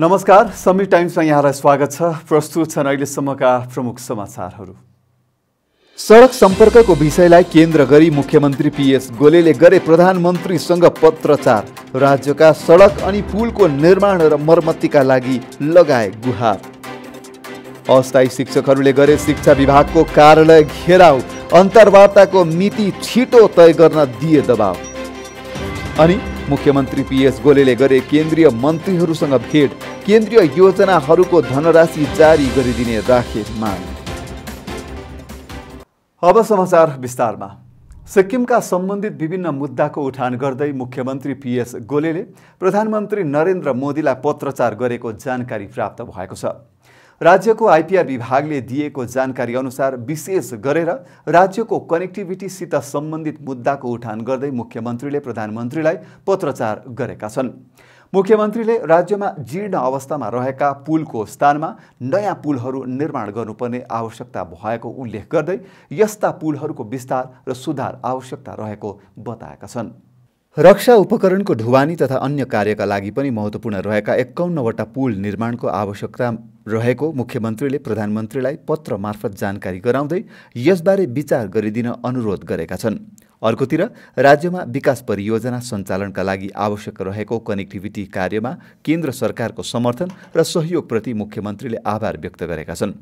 नमस्कार समीर टाइम्समा यहाँलाई स्वागत छ प्रस्तुत छन् अहिलेसम्मका प्रमुख समाचारहरू सडक सम्पर्कको विषयलाई केन्द्र गरी मुख्यमन्त्री पिएस गोलेले गरे प्रधानमन्त्रीसँग पत्रचार राज्यका सडक अनि पुलको निर्माण र मर्मतीका लागि लगाए गुहार अस्थायी शिक्षकहरूले गरे शिक्षा विभागको कार्यालय घेराउ अन्तर्वार्ताको मिति छिटो तय गर्न दिए दबाव अनि मुख्यमन्त्री पिएस गोलेले गरे केन्द्रीय मन्त्रीहरूसँग भेट केन्द्रीय योजनाहरूको धनराशि जारी गरिदिने राखे माग अब समाचार विस्तारमा सिक्किमका सम्बन्धित विभिन्न मुद्दाको उठान गर्दै मुख्यमन्त्री पिएस गोलेले प्रधानमन्त्री नरेन्द्र मोदीलाई पत्रचार गरेको जानकारी प्राप्त भएको छ राज्यको आइपिआर विभागले दिएको जानकारी अनुसार विशेष गरेर राज्यको कनेक्टिभिटीसित सम्बन्धित मुद्दाको उठान गर्दै मुख्यमन्त्रीले प्रधानमन्त्रीलाई पत्रचार गरेका छन् मुख्यमन्त्रीले राज्यमा जीर्ण अवस्थामा रहेका पुलको स्थानमा नयाँ पुलहरू निर्माण गर्नुपर्ने आवश्यकता भएको उल्लेख गर्दै यस्ता पुलहरूको विस्तार र सुधार आवश्यकता रहेको बताएका छन् रक्षा उपकरणको ढुवानी तथा अन्य कार्यका लागि पनि महत्त्वपूर्ण रहेका एकाउन्नवटा पुल निर्माणको आवश्यकता रहेको मुख्यमन्त्रीले प्रधानमन्त्रीलाई पत्र मार्फत जानकारी गराउँदै यसबारे विचार गरिदिन अनुरोध गरेका छन् अर्कोतिर राज्यमा विकास परियोजना सञ्चालनका लागि आवश्यक रहेको कनेक्टिभिटी कार्यमा केन्द्र सरकारको समर्थन र सहयोगप्रति मुख्यमन्त्रीले आभार व्यक्त गरेका छन्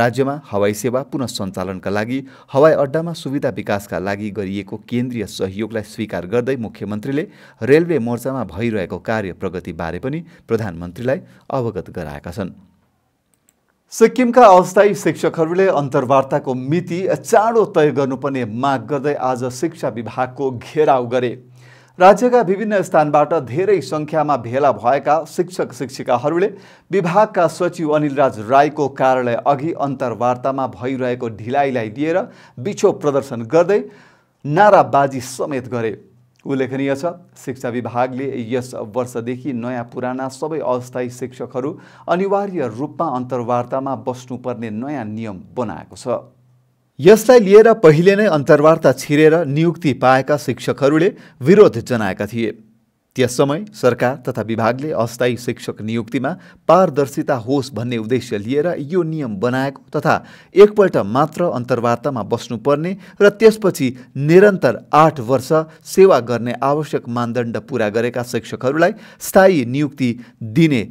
राज्यमा हवाई सेवा पुनः सञ्चालनका लागि हवाई अड्डामा सुविधा विकासका लागि गरिएको केन्द्रीय सहयोगलाई स्वीकार गर्दै मुख्यमन्त्रीले रेलवे मोर्चामा भइरहेको कार्य प्रगतिबारे पनि प्रधानमन्त्रीलाई अवगत गराएका छन् सिक्किमका अस्थायी शिक्षकहरूले अन्तर्वार्ताको मिति चाँडो तय गर्नुपर्ने माग गर्दै आज शिक्षा विभागको घेराउ गरे राज्यका विभिन्न स्थानबाट धेरै सङ्ख्यामा भेला भएका शिक्षक शिक्षिकाहरूले विभागका सचिव अनिलराज राईको कार्यालय अघि अन्तर्वार्तामा भइरहेको ढिलाइलाई लिएर बिछो प्रदर्शन गर्दै नाराबाजी समेत गरे उल्लेखनीय छ शिक्षा विभागले यस वर्षदेखि नयाँ पुराना सबै अस्थायी शिक्षकहरू अनिवार्य रूपमा अन्तर्वार्तामा बस्नुपर्ने नयाँ नियम बनाएको छ यसलाई लिएर पहिले नै अन्तर्वार्ता छिरेर नियुक्ति पाएका शिक्षकहरूले विरोध जनाएका थिए त्यस समय सरकार तथा विभागले अस्थायी शिक्षक नियुक्तिमा पारदर्शिता होस् भन्ने उद्देश्य लिएर यो नियम बनाएको तथा एकपल्ट मात्र अन्तर्वार्तामा बस्नुपर्ने र त्यसपछि निरन्तर आठ वर्ष सेवा गर्ने आवश्यक मानदण्ड पूरा गरेका शिक्षकहरूलाई स्थायी नियुक्ति दिने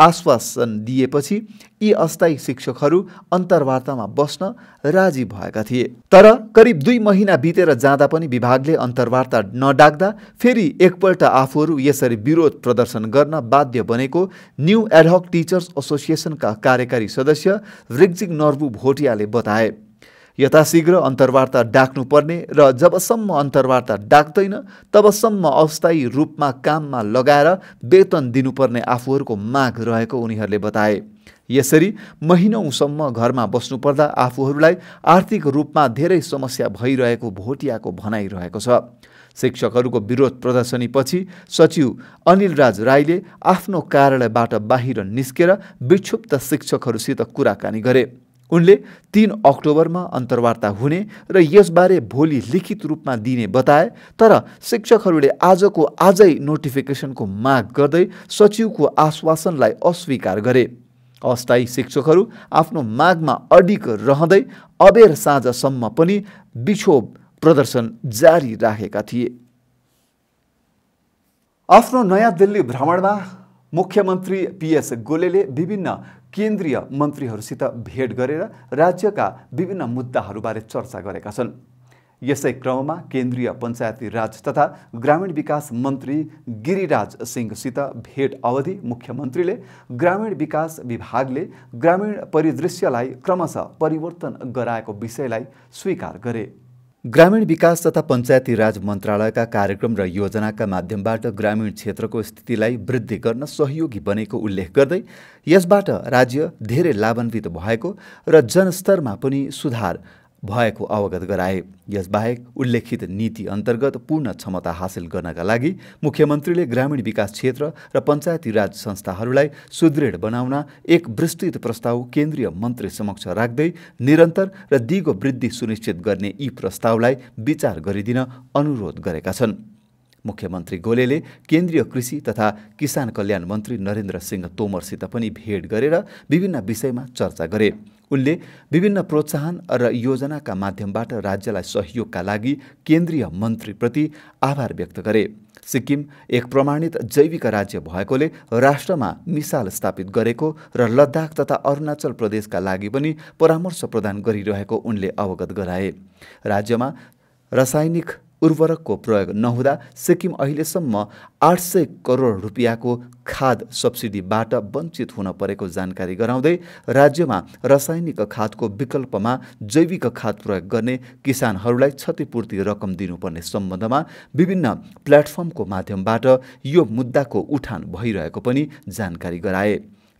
आश्वासन दिएपछि यी अस्थायी शिक्षकहरू अन्तर्वार्तामा बस्न राजी भएका थिए तर करिब दुई महिना बितेर जाँदा पनि विभागले अन्तर्वार्ता नडाक्दा फेरि एकपल्ट आफूहरू यसरी विरोध प्रदर्शन गर्न बाध्य बनेको न्यू एडहक टिचर्स एसोसिएसनका कार्यकारी सदस्य रिग्जिङ नर्बु भोटियाले बताए यथाशीघ्र अन्तर्वार्ता डाक्नुपर्ने र जबसम्म अन्तर्वार्ता डाक्दैन तबसम्म अस्थायी रूपमा काममा लगाएर वेतन दिनुपर्ने आफूहरूको माग रहेको उनीहरूले बताए यसरी महिनौसम्म घरमा बस्नुपर्दा आफूहरूलाई आर्थिक रूपमा धेरै समस्या भइरहेको भोटियाको भनाइरहेको छ शिक्षकहरूको विरोध प्रदर्शनीपछि सचिव अनिल राज राईले आफ्नो कार्यालयबाट बाहिर निस्केर विक्षुब्ध शिक्षकहरूसित कुराकानी गरे उनले तीन अक्टोबरमा अन्तर्वार्ता हुने र यसबारे भोलि लिखित रूपमा दिने बताए तर शिक्षकहरूले आजको आजै नोटिफिकेसनको माग गर्दै सचिवको आश्वासनलाई अस्वीकार गरे अस्थायी शिक्षकहरू आफ्नो मागमा अडिक रहँदै अबेर साँझसम्म पनि विक्षोभ प्रदर्शन जारी राखेका थिए आफ्नो नयाँ दिल्ली भ्रमणमा मुख्यमन्त्री पिएस गोलेले विभिन्न केन्द्रीय मन्त्रीहरूसित भेट गरेर राज्यका विभिन्न मुद्दाहरूबारे चर्चा गरेका छन् यसै क्रममा केन्द्रीय पञ्चायती राज तथा ग्रामीण विकास मन्त्री गिरिराज सिंहसित भेट अवधि मुख्यमन्त्रीले ग्रामीण विकास विभागले ग्रामीण परिदृश्यलाई क्रमशः परिवर्तन गराएको विषयलाई स्वीकार गरे ग्रामीण विकास तथा पञ्चायती राज मन्त्रालयका कार्यक्रम र योजनाका माध्यमबाट ग्रामीण क्षेत्रको स्थितिलाई वृद्धि गर्न सहयोगी बनेको उल्लेख गर्दै यसबाट राज्य धेरै लाभान्वित भएको र जनस्तरमा पनि सुधार भएको अवगत गराए यसबाहेक उल्लेखित नीति अन्तर्गत पूर्ण क्षमता हासिल गर्नका लागि मुख्यमन्त्रीले ग्रामीण विकास क्षेत्र र पञ्चायती राज संस्थाहरूलाई सुदृढ बनाउन एक विस्तृत प्रस्ताव केन्द्रीय मन्त्री समक्ष राख्दै निरन्तर र दिगो वृद्धि सुनिश्चित गर्ने यी प्रस्तावलाई विचार गरिदिन अनुरोध गरेका छन् मुख्यमन्त्री गोलेले केन्द्रीय कृषि तथा किसान कल्याण मन्त्री नरेन्द्र सिंह तोमरसित पनि भेट गरेर विभिन्न विषयमा चर्चा गरे उनले विभिन्न प्रोत्साहन र योजनाका माध्यमबाट राज्यलाई सहयोगका लागि केन्द्रीय मन्त्रीप्रति आभार व्यक्त गरे सिक्किम एक प्रमाणित जैविक राज्य भएकोले राष्ट्रमा मिसाल स्थापित गरेको र लद्दाख तथा अरुणाचल प्रदेशका लागि पनि परामर्श प्रदान गरिरहेको उनले अवगत गराए राज्यमा रासायनिक उर्वरकको प्रयोग नहुँदा सिक्किम अहिलेसम्म आठ सय करोड रुपियाँको खाद सब्सिडीबाट वञ्चित हुन परेको जानकारी गराउँदै राज्यमा रासायनिक खादको विकल्पमा जैविक खाद प्रयोग गर्ने किसानहरूलाई क्षतिपूर्ति रकम दिनुपर्ने सम्बन्धमा विभिन्न प्लेटफर्मको माध्यमबाट यो मुद्दाको उठान भइरहेको पनि जानकारी गराए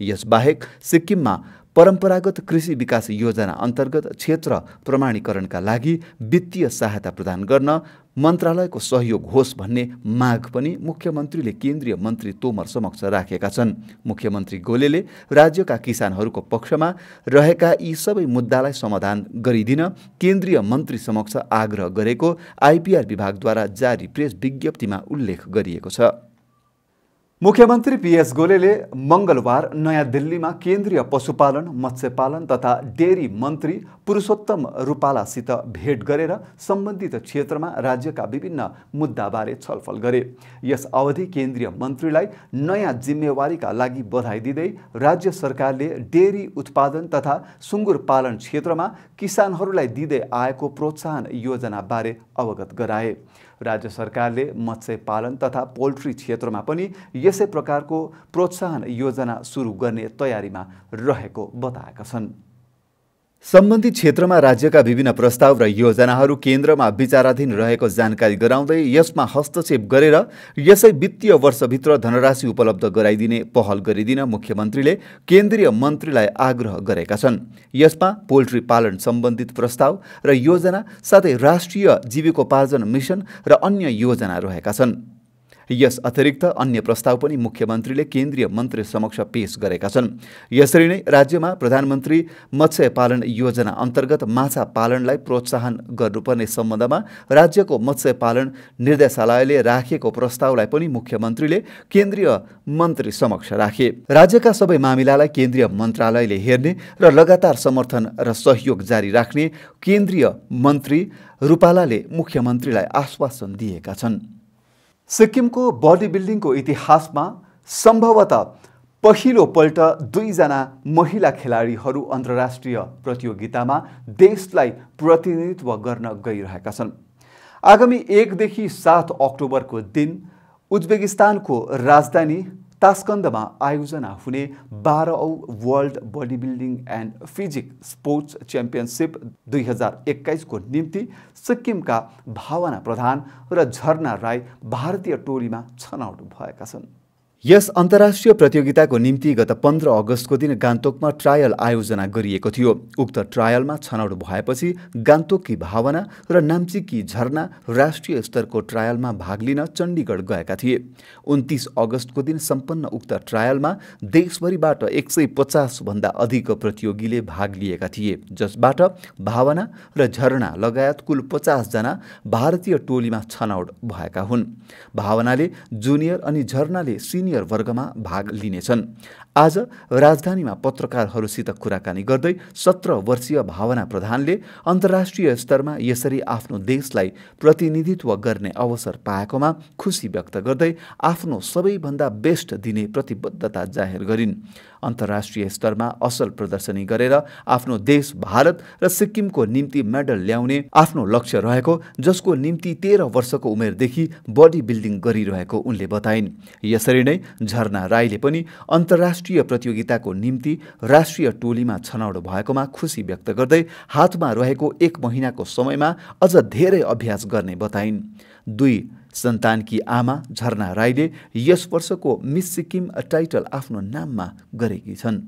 यसबाहेक सिक्किममा परम्परागत कृषि विकास योजना अन्तर्गत क्षेत्र प्रमाणीकरणका लागि वित्तीय सहायता प्रदान गर्न मन्त्रालयको सहयोग होस् भन्ने माग पनि मुख्यमन्त्रीले केन्द्रीय मन्त्री तोमर समक्ष राखेका छन् मुख्यमन्त्री गोलेले राज्यका किसानहरूको पक्षमा रहेका यी सबै मुद्दालाई समाधान गरिदिन केन्द्रीय मन्त्री समक्ष आग्रह गरेको आइपिआर विभागद्वारा जारी प्रेस विज्ञप्तिमा उल्लेख गरिएको छ मुख्यमन्त्री पिएस गोलेले मङ्गलबार नयाँ दिल्लीमा केन्द्रीय पशुपालन मत्स्यपालन तथा डेरी मन्त्री पुरुषोत्तम रूपालासित भेट गरेर सम्बन्धित क्षेत्रमा राज्यका विभिन्न मुद्दाबारे छलफल गरे यस अवधि केन्द्रीय मन्त्रीलाई नयाँ जिम्मेवारीका लागि बधाई दिँदै राज्य सरकारले डेरी उत्पादन तथा सुँगुर पालन क्षेत्रमा किसानहरूलाई दिँदै आएको प्रोत्साहन योजनाबारे अवगत गराए राज्य सरकारले मत्स्य पालन तथा पोल्ट्री क्षेत्रमा पनि यसै प्रकारको प्रोत्साहन योजना सुरु गर्ने तयारीमा रहेको बताएका छन् सम्बन्धित क्षेत्रमा राज्यका विभिन्न प्रस्ताव र योजनाहरू केन्द्रमा विचाराधीन रहेको जानकारी गराउँदै यसमा हस्तक्षेप गरेर यसै वित्तीय वर्षभित्र धनराशि उपलब्ध गराइदिने पहल गरिदिन मुख्यमन्त्रीले केन्द्रीय मन्त्रीलाई आग्रह गरेका छन् यसमा पोल्ट्री पालन सम्बन्धित प्रस्ताव र योजना साथै राष्ट्रिय जीविकोपार्जन मिसन र अन्य योजना रहेका छन् यस अतिरिक्त अन्य प्रस्ताव पनि मुख्यमन्त्रीले केन्द्रीय मन्त्री समक्ष पेश गरेका छन् यसरी नै राज्यमा प्रधानमन्त्री मत्स्य पालन योजना अन्तर्गत माछा पालनलाई प्रोत्साहन गर्नुपर्ने सम्बन्धमा राज्यको मत्स्य पालन निर्देशालयले राखेको प्रस्तावलाई पनि मुख्यमन्त्रीले केन्द्रीय मन्त्री समक्ष राखे राज्यका सबै मामिलालाई केन्द्रीय मन्त्रालयले हेर्ने र लगातार समर्थन र सहयोग जारी राख्ने केन्द्रीय मन्त्री रूपालाले मुख्यमन्त्रीलाई आश्वासन दिएका छन् सिक्किमको बडी बिल्डिङको इतिहासमा सम्भवत पहिलोपल्ट दुईजना महिला खेलाडीहरू अन्तर्राष्ट्रिय प्रतियोगितामा देशलाई प्रतिनिधित्व गर्न गइरहेका छन् आगामी एकदेखि सात अक्टोबरको दिन उज्बेकिस्तानको राजधानी तास्कन्दमा आयोजना हुने बाह्रौँ world body building and physique sports championship दुई हजार एक्काइसको निम्ति सिक्किमका भावना प्रधान र झरना राई भारतीय टोलीमा छनौट भएका छन् यस अन्तर्राष्ट्रिय प्रतियोगिताको निम्ति गत पन्ध्र अगस्तको दिन गान्तोकमा ट्रायल आयोजना गरिएको थियो उक्त ट्रायलमा छनौट भएपछि गान्तोककी भावना र नाम्चीकी झरना राष्ट्रिय स्तरको ट्रायलमा भाग लिन चण्डीगढ गएका थिए उन्तिस अगस्तको दिन सम्पन्न उक्त ट्रायलमा देशभरिबाट एक सय पचासभन्दा अधिक प्रतियोगीले भाग लिएका थिए जसबाट भावना र झरना लगायत कुल पचासजना भारतीय टोलीमा छनौट भएका हुन् भावनाले जुनियर अनि झरनाले सिनियर सिनियर वर्गमा भाग लिनेछन् आज राजधानीमा पत्रकारहरूसित कुराकानी गर्दै सत्र वर्षीय भावना प्रधानले अन्तर्राष्ट्रिय स्तरमा यसरी आफ्नो देशलाई प्रतिनिधित्व गर्ने अवसर पाएकोमा खुसी व्यक्त गर्दै आफ्नो सबैभन्दा बेस्ट दिने प्रतिबद्धता जाहेर गरिन् अन्तर्राष्ट्रिय स्तरमा असल प्रदर्शनी गरेर आफ्नो देश भारत र सिक्किमको निम्ति मेडल ल्याउने आफ्नो लक्ष्य रहेको जसको निम्ति तेह्र वर्षको उमेरदेखि बडी बिल्डिङ गरिरहेको उनले बताइन् यसरी नै झरना राईले पनि अन्तर्राष्ट्रिय प्रतियोगिताको निम्ति राष्ट्रिय टोलीमा छनौट भएकोमा खुसी व्यक्त गर्दै हातमा रहेको एक महिनाको समयमा अझ धेरै अभ्यास गर्ने बताइन् दुई सन्तानकी आमा झरना राईले यस वर्षको मिस सिक्किम टाइटल आफ्नो नाममा गरेकी छन्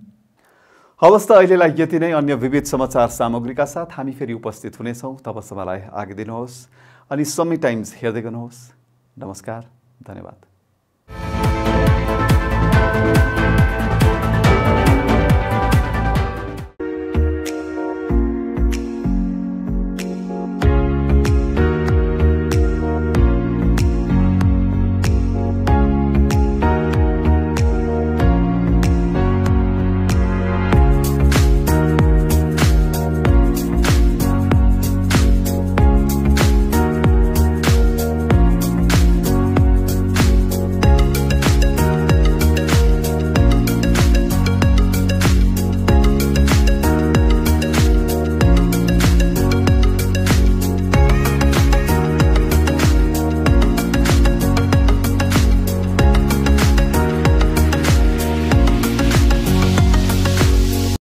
हवस् त अहिलेलाई यति नै अन्य विविध समाचार सामग्रीका साथ हामी फेरि उपस्थित हुनेछौँ तबसम्मलाई आगे दिनुहोस् अनि समय टाइम्स हेर्दै गर्नुहोस् नमस्कार धन्यवाद